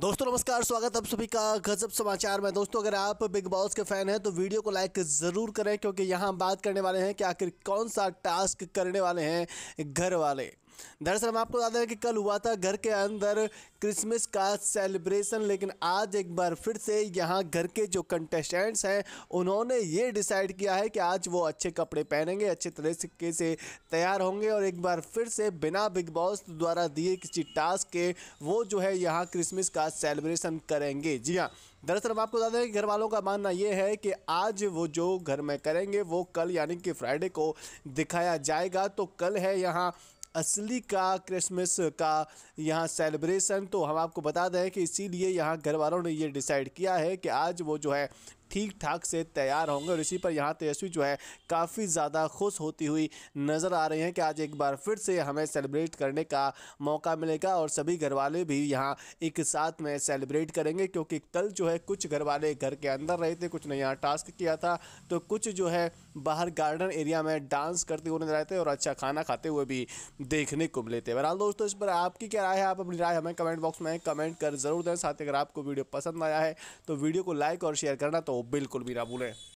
दोस्तों नमस्कार स्वागत आप सभी का गजब समाचार में दोस्तों अगर आप बिग बॉस के फैन हैं तो वीडियो को लाइक ज़रूर करें क्योंकि यहां बात करने वाले हैं कि आखिर कौन सा टास्क करने वाले हैं घर वाले दरअसल हम आपको बता दें कि कल हुआ था घर के अंदर क्रिसमस का सेलिब्रेशन लेकिन आज एक बार फिर से यहाँ घर के जो कंटेस्टेंट्स हैं उन्होंने ये डिसाइड किया है कि आज वो अच्छे कपड़े पहनेंगे अच्छे तरीके से तैयार होंगे और एक बार फिर से बिना बिग बॉस द्वारा दिए किसी टास्क के वो जो है यहाँ क्रिसमस का सेलिब्रेशन करेंगे जी हाँ दरअसल हम आपको बता दें कि घर वालों का मानना ये है कि आज वो जो घर में करेंगे वो कल यानी कि फ्राइडे को दिखाया जाएगा तो कल है यहाँ असली का क्रिसमस का यहाँ सेलिब्रेशन तो हम आपको बता दें कि इसीलिए यहाँ घर वालों ने ये डिसाइड किया है कि आज वो जो है ठीक ठाक से तैयार होंगे और इसी पर यहाँ तेजस्वी जो है काफ़ी ज़्यादा खुश होती हुई नज़र आ रही हैं कि आज एक बार फिर से हमें सेलिब्रेट करने का मौका मिलेगा और सभी घर वाले भी यहाँ एक साथ में सेलिब्रेट करेंगे क्योंकि कल जो है कुछ घर वाले घर के अंदर रहे थे कुछ ने यहाँ टास्क किया था तो कुछ जो है बाहर गार्डन एरिया में डांस करते हुए नजर आए थे और अच्छा खाना खाते हुए भी देखने को मिले थे बहरहाल दोस्तों इस पर आपकी क्या राय है आप अपनी राय हमें कमेंट बॉक्स में कमेंट कर ज़रूर दें साथ ही अगर आपको वीडियो पसंद आया है तो वीडियो को लाइक और शेयर करना तो बिल्कुल भी ना भूलें